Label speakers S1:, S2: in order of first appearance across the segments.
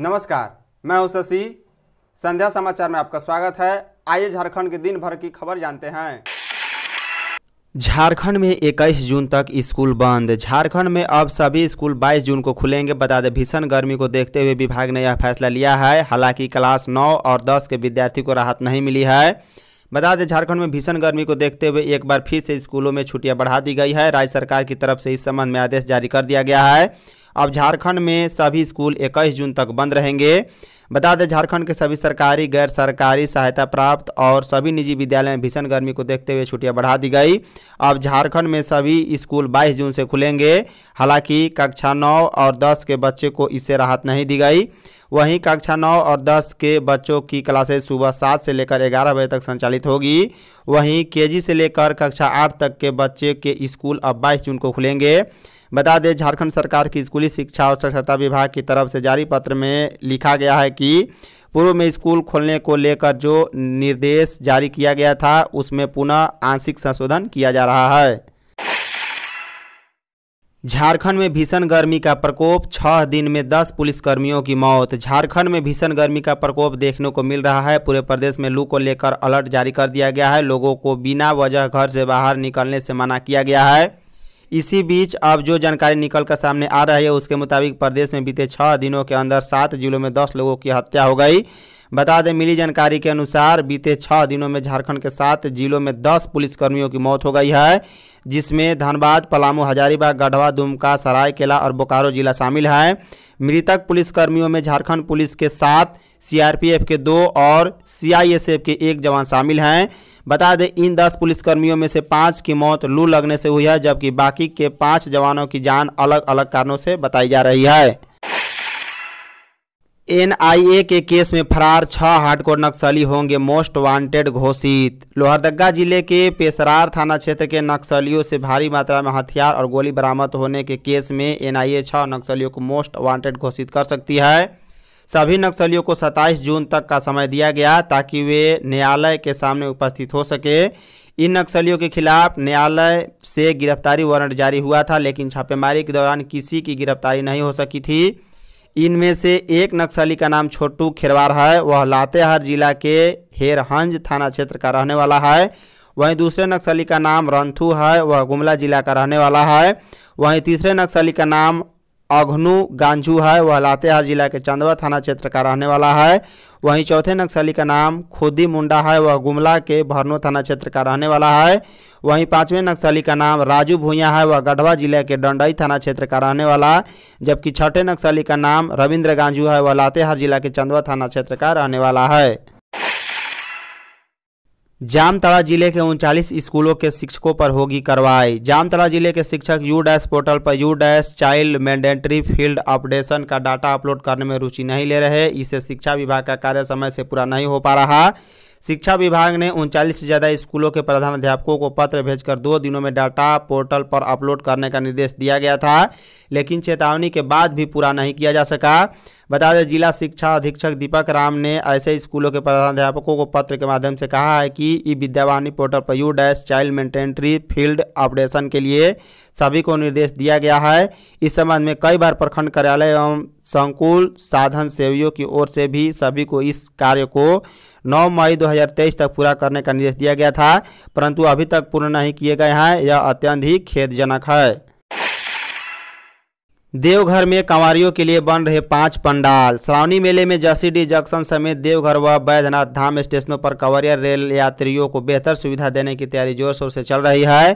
S1: नमस्कार मैं हूं शशि संध्या समाचार में आपका स्वागत है आइए झारखंड के दिन भर की खबर जानते हैं झारखंड में इक्कीस जून तक स्कूल बंद झारखंड में अब सभी स्कूल 22 जून को खुलेंगे बता दें भीषण गर्मी को देखते हुए विभाग ने यह फैसला लिया है हालांकि क्लास 9 और 10 के विद्यार्थी को राहत नहीं मिली है बता दें झारखंड में भीषण गर्मी को देखते हुए एक बार फिर से स्कूलों में छुट्टियां बढ़ा दी गई है राज्य सरकार की तरफ से इस संबंध में आदेश जारी कर दिया गया है अब झारखंड में सभी स्कूल इक्कीस जून तक बंद रहेंगे बता दें झारखंड के सभी सरकारी गैर सरकारी सहायता प्राप्त और सभी निजी विद्यालय में भीषण गर्मी को देखते हुए छुट्टियां बढ़ा दी गई अब झारखंड में सभी स्कूल 22 जून से खुलेंगे हालांकि कक्षा नौ और दस के बच्चे को इससे राहत नहीं दी गई वहीं कक्षा नौ और दस के बच्चों की क्लासेज सुबह सात से लेकर ग्यारह बजे तक संचालित होगी वहीं केजी से लेकर कक्षा आठ तक के बच्चे के स्कूल अब बाईस जून को खुलेंगे बता दें झारखंड सरकार की स्कूली शिक्षा और स्वच्छता विभाग की तरफ से जारी पत्र में लिखा गया है कि पूर्व में स्कूल खोलने को लेकर जो निर्देश जारी किया गया था उसमें पुनः आंशिक संशोधन किया जा रहा है झारखंड में भीषण गर्मी का प्रकोप छह दिन में दस पुलिसकर्मियों की मौत झारखंड में भीषण गर्मी का प्रकोप देखने को मिल रहा है पूरे प्रदेश में लू को लेकर अलर्ट जारी कर दिया गया है लोगों को बिना वजह घर से बाहर निकलने से मना किया गया है इसी बीच अब जो जानकारी निकल कर सामने आ रही है उसके मुताबिक प्रदेश में बीते छः दिनों के अंदर सात जिलों में दस लोगों की हत्या हो गई बता दें मिली जानकारी के अनुसार बीते छः दिनों में झारखंड के सात जिलों में दस पुलिसकर्मियों की मौत हो गई है जिसमें धनबाद पलामू हजारीबाग गढ़वा दुमका सरायकेला और बोकारो जिला शामिल है मृतक पुलिसकर्मियों में झारखंड पुलिस के सात सीआरपीएफ के दो और सीआईएसएफ के एक जवान शामिल हैं बता दें इन दस पुलिसकर्मियों में से पाँच की मौत लू लगने से हुई है जबकि बाकी के पाँच जवानों की जान अलग अलग कारणों से बताई जा रही है एनआईए के केस में फरार छह हार्डकोर नक्सली होंगे मोस्ट वांटेड घोषित लोहरदगा जिले के पेसरार थाना क्षेत्र के नक्सलियों से भारी मात्रा में हथियार और गोली बरामद होने के केस में एनआईए छह नक्सलियों को मोस्ट वांटेड घोषित कर सकती है सभी नक्सलियों को 27 जून तक का समय दिया गया ताकि वे न्यायालय के सामने उपस्थित हो सके इन नक्सलियों के खिलाफ न्यायालय से गिरफ्तारी वारंट जारी हुआ था लेकिन छापेमारी के दौरान किसी की गिरफ्तारी नहीं हो सकी थी इनमें से एक नक्सली का नाम छोटू खेरवार है वह लातेहार जिला के हेरहंज थाना क्षेत्र का रहने वाला है वहीं दूसरे नक्सली का नाम रंथू है वह गुमला जिला का रहने वाला है वहीं तीसरे नक्सली का नाम अघनु गांझू है वह लातेहार जिला के चंदवा थाना क्षेत्र का रहने वाला है वहीं चौथे नक्सली का नाम खुदी मुंडा है वह गुमला के भरनो थाना क्षेत्र का रहने वाला है वहीं पांचवें नक्सली का नाम राजू भूया है वह गढ़वा जिले के डंडई थाना क्षेत्र का रहने वाला जबकि छठे नक्सली का नाम रविन्द्र गांजू है वह लातेहार जिला के चंदवा थाना क्षेत्र का रहने वाला है जामताड़ा जिले के उनचालीस स्कूलों के शिक्षकों पर होगी कार्रवाई जामताड़ा जिले के शिक्षक यू डैश पोर्टल पर U dash child mandatory field updation का डाटा अपलोड करने में रुचि नहीं ले रहे इससे शिक्षा विभाग का कार्य समय से पूरा नहीं हो पा रहा शिक्षा विभाग ने उनचालीस से ज़्यादा स्कूलों के प्रधानाध्यापकों को पत्र भेजकर दो दिनों में डाटा पोर्टल पर अपलोड करने का निर्देश दिया गया था लेकिन चेतावनी के बाद भी पूरा नहीं किया जा सका बता दें जिला शिक्षा अधीक्षक दीपक राम ने ऐसे स्कूलों के प्रधानाध्यापकों को पत्र के माध्यम से कहा है कि ई विद्यावानी पोर्टल पर U dash child mandatory field updation के लिए सभी को निर्देश दिया गया है इस संबंध में कई बार प्रखंड कार्यालय एवं संकुल साधन सेवियों की ओर से भी सभी को इस कार्य को नौ मई दो तक पूरा करने का निर्देश दिया गया था परंतु अभी तक पूर्ण नहीं किए गए हैं यह अत्यंत ही खेदजनक है देवघर में कंवरियों के लिए बन रहे पांच पंडाल श्रावणी मेले में जसीडी जंक्शन समेत देवघर व बैद्यनाथ धाम स्टेशनों पर कंवरिया रेल यात्रियों को बेहतर सुविधा देने की तैयारी जोर शोर से चल रही है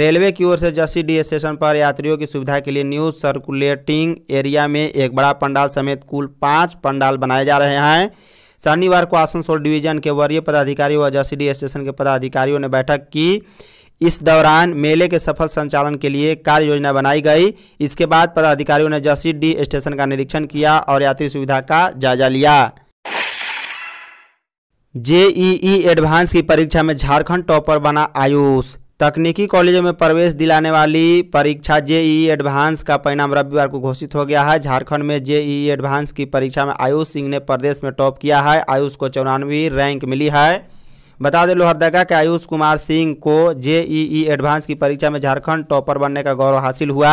S1: रेलवे की ओर से जसीडी स्टेशन पर यात्रियों की सुविधा के लिए न्यू सर्कुलेटिंग एरिया में एक बड़ा पंडाल समेत कुल पाँच पंडाल बनाए जा रहे हैं शनिवार को आसनसोल डिवीजन के वरीय पदाधिकारी व जसीडी स्टेशन के पदाधिकारियों ने बैठक की इस दौरान मेले के सफल संचालन के लिए कार्य योजना बनाई गई इसके बाद पदाधिकारियों ने जसी डी स्टेशन का निरीक्षण किया और यात्री सुविधा का जायजा लिया जेईई एडवांस की परीक्षा में झारखंड टॉपर बना आयुष तकनीकी कॉलेजों में प्रवेश दिलाने वाली परीक्षा जेई एडवांस का परिणाम रविवार को घोषित हो गया है झारखंड में जेई एडवांस की परीक्षा में आयुष सिंह ने प्रदेश में टॉप किया है आयुष को चौरानवे रैंक मिली है बता दें लोहरदगा के आयुष कुमार सिंह को जेईई एडवांस की परीक्षा में झारखंड टॉपर बनने का गौरव हासिल हुआ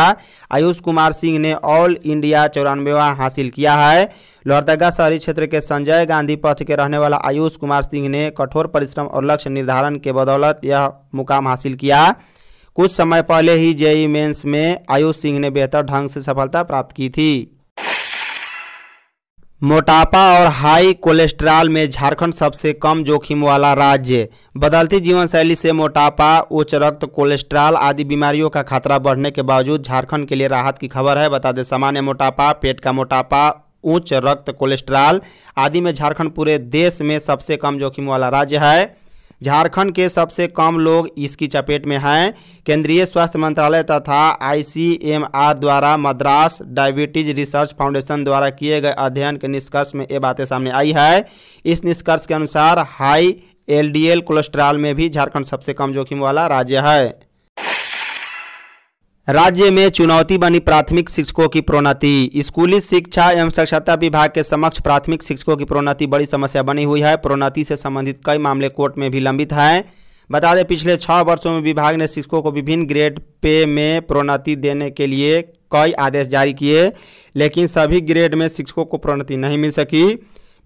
S1: आयुष कुमार सिंह ने ऑल इंडिया चौरानवेवा हासिल किया है लोहरदगा शहरी क्षेत्र के संजय गांधी पथ के रहने वाला आयुष कुमार सिंह ने कठोर परिश्रम और लक्ष्य निर्धारण के बदौलत यह मुकाम हासिल किया कुछ समय पहले ही जेई मेन्स में आयुष सिंह ने बेहतर ढंग से सफलता प्राप्त की थी मोटापा और हाई कोलेस्ट्रॉल में झारखंड सबसे कम जोखिम वाला राज्य बदलती जीवन शैली से मोटापा उच्च रक्त कोलेस्ट्रॉल आदि बीमारियों का खतरा बढ़ने के बावजूद झारखंड के लिए राहत की खबर है बता दें सामान्य मोटापा पेट का मोटापा उच्च रक्त कोलेस्ट्रॉल आदि में झारखंड पूरे देश में सबसे कम जोखिम वाला राज्य है झारखंड के सबसे कम लोग इसकी चपेट में हैं केंद्रीय स्वास्थ्य मंत्रालय तथा आईसीएमआर द्वारा मद्रास डायबिटीज रिसर्च फाउंडेशन द्वारा किए गए अध्ययन के निष्कर्ष में ये बातें सामने आई है इस निष्कर्ष के अनुसार हाई एलडीएल कोलेस्ट्रॉल में भी झारखंड सबसे कम जोखिम वाला राज्य है राज्य में चुनौती बनी प्राथमिक शिक्षकों की प्रोन्नति स्कूली शिक्षा एवं साक्षरता विभाग के समक्ष प्राथमिक शिक्षकों की प्रोन्नति बड़ी समस्या बनी हुई है प्रोन्नति से संबंधित कई मामले कोर्ट में भी लंबित हैं बता दें पिछले छः वर्षों में विभाग ने शिक्षकों को विभिन्न ग्रेड पे में प्रोन्नति देने के लिए कई आदेश जारी किए लेकिन सभी ग्रेड में शिक्षकों को प्रोन्नति नहीं मिल सकी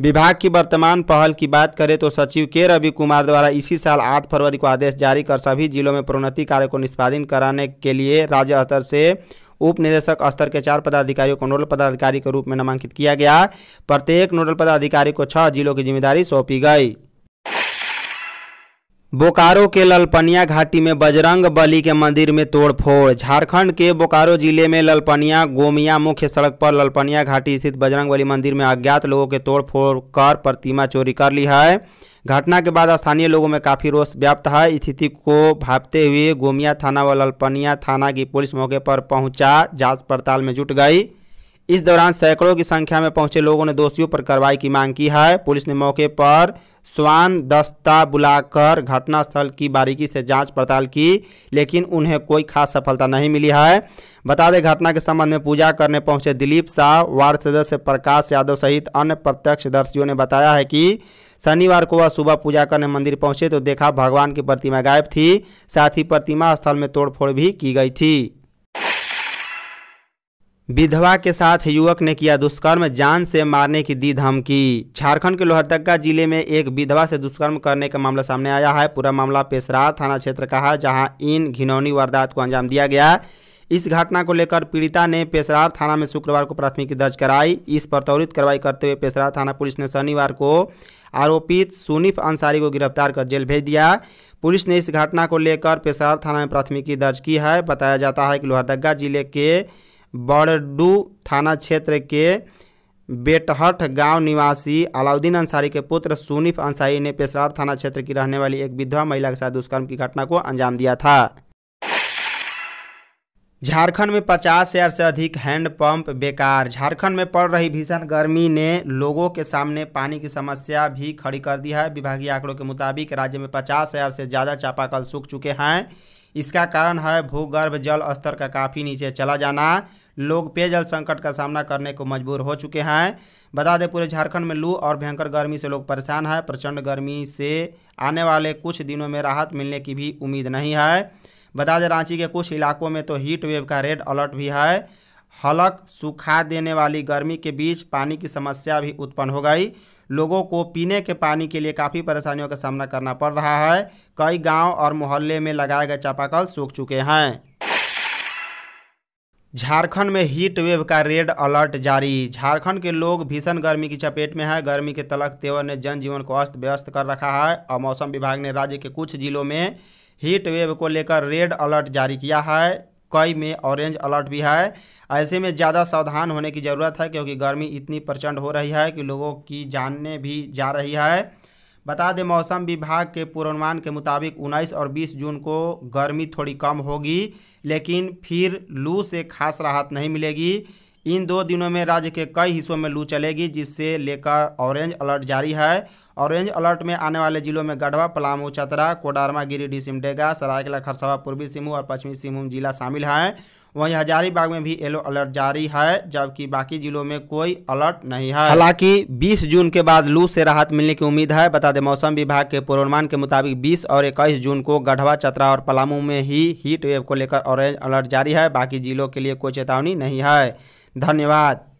S1: विभाग की वर्तमान पहल की बात करें तो सचिव के रवि कुमार द्वारा इसी साल 8 फरवरी को आदेश जारी कर सभी जिलों में प्रोन्नति कार्य को निष्पादन कराने के लिए राज्य स्तर से उप निदेशक स्तर के चार पदाधिकारियों को नोडल पदाधिकारी के रूप में नामांकित किया गया प्रत्येक नोडल पदाधिकारी को छह जिलों की जिम्मेदारी सौंपी गई बोकारो के ललपनिया घाटी में बजरंग बली के मंदिर में तोड़फोड़ झारखंड के बोकारो जिले में ललपनिया गोमिया मुख्य सड़क पर ललपनिया घाटी स्थित बजरंग बली मंदिर में अज्ञात लोगों के तोड़फोड़ कर प्रतिमा चोरी कर ली है घटना के बाद स्थानीय लोगों में काफ़ी रोष व्याप्त है स्थिति को भापते हुए गोमिया थाना व ललपनिया थाना की पुलिस मौके पर पहुंचा जांच पड़ताल में जुट गई इस दौरान सैकड़ों की संख्या में पहुंचे लोगों ने दोषियों पर कार्रवाई की मांग की है पुलिस ने मौके पर स्वान दस्ता बुलाकर घटनास्थल की बारीकी से जांच पड़ताल की लेकिन उन्हें कोई खास सफलता नहीं मिली है बता दें घटना के संबंध में पूजा करने पहुंचे दिलीप शाह वार्ड सदस्य प्रकाश यादव सहित अन्य प्रत्यक्षदर्शियों ने बताया है कि शनिवार को वह सुबह पूजा करने मंदिर पहुंचे तो देखा भगवान की प्रतिमा गायब थी साथ ही प्रतिमा स्थल में तोड़फोड़ भी की गई थी विधवा के साथ युवक ने किया दुष्कर्म जान से मारने की दी धमकी झारखंड के लोहरदगा जिले में एक विधवा से दुष्कर्म करने का मामला सामने आया है पूरा मामला पेशरार थाना क्षेत्र का है जहां इन घिनौनी वारदात को अंजाम दिया गया इस घटना को लेकर पीड़िता ने पेशरार थाना में शुक्रवार को प्राथमिकी दर्ज कराई इस पर त्वरित कार्रवाई करते हुए पेशरार थाना पुलिस ने शनिवार को आरोपित सुनीफ अंसारी को गिरफ्तार कर जेल भेज दिया पुलिस ने इस घटना को लेकर पेशरार थाना में प्राथमिकी दर्ज की है बताया जाता है कि लोहरदगा जिले के बड़डू थाना क्षेत्र के बेटहठ गांव निवासी अलाउद्दीन अंसारी के पुत्र सुनीफ अंसारी ने पेशरार थाना क्षेत्र की रहने वाली एक विधवा महिला के साथ दुष्कर्म की घटना को अंजाम दिया था झारखंड में पचास हजार से अधिक हैंडपंप बेकार झारखंड में पड़ रही भीषण गर्मी ने लोगों के सामने पानी की समस्या भी खड़ी कर दी है विभागीय आंकड़ों के मुताबिक राज्य में पचास हजार से ज़्यादा चापाकल सूख चुके हैं इसका कारण है भूगर्भ जल स्तर का काफ़ी नीचे चला जाना लोग पेयजल संकट का सामना करने को मजबूर हो चुके हैं बता दें पूरे झारखंड में लू और भयंकर गर्मी से लोग परेशान हैं प्रचंड गर्मी से आने वाले कुछ दिनों में राहत मिलने की भी उम्मीद नहीं है बता दें रांची के कुछ इलाकों में तो हीट वेव का रेड अलर्ट भी है हलक सूखा देने वाली गर्मी के बीच पानी की समस्या भी उत्पन्न हो गई लोगों को पीने के पानी के लिए काफ़ी परेशानियों का सामना करना पड़ रहा है कई गांव और मोहल्ले में लगाए गए चापाकल सूख चुके हैं झारखंड में हीट वेव का रेड अलर्ट जारी झारखंड के लोग भीषण गर्मी की चपेट में हैं गर्मी के तलक तेवर ने जनजीवन को अस्त व्यस्त कर रखा है और मौसम विभाग ने राज्य के कुछ जिलों में हीट वेव को लेकर रेड अलर्ट जारी किया है कई में ऑरेंज अलर्ट भी है ऐसे में ज़्यादा सावधान होने की ज़रूरत है क्योंकि गर्मी इतनी प्रचंड हो रही है कि लोगों की जानने भी जा रही है बता दें मौसम विभाग के पूर्वानुमान के मुताबिक 19 और 20 जून को गर्मी थोड़ी कम होगी लेकिन फिर लू से खास राहत नहीं मिलेगी इन दो दिनों में राज्य के कई हिस्सों में लू चलेगी जिससे लेकर ऑरेंज अलर्ट जारी है ऑरेंज अलर्ट में आने वाले जिलों में गढ़वा पलामू चतरा कोडारमा गिरिडीह सिमडेगा सरायकला खरसवा पूर्वी सिंहभूम और पश्चिमी सिंहभूम जिला शामिल हैं वहीं हजारीबाग में भी येलो अलर्ट जारी है जबकि बाकी जिलों में कोई अलर्ट नहीं है हालांकि 20 जून के बाद लू से राहत मिलने की उम्मीद है बता दें मौसम विभाग के पूर्वानुमान के मुताबिक 20 और 21 जून को गढ़वा चतरा और पलामू में ही हीट वेव को लेकर ऑरेंज अलर्ट जारी है बाकी जिलों के लिए कोई चेतावनी नहीं है धन्यवाद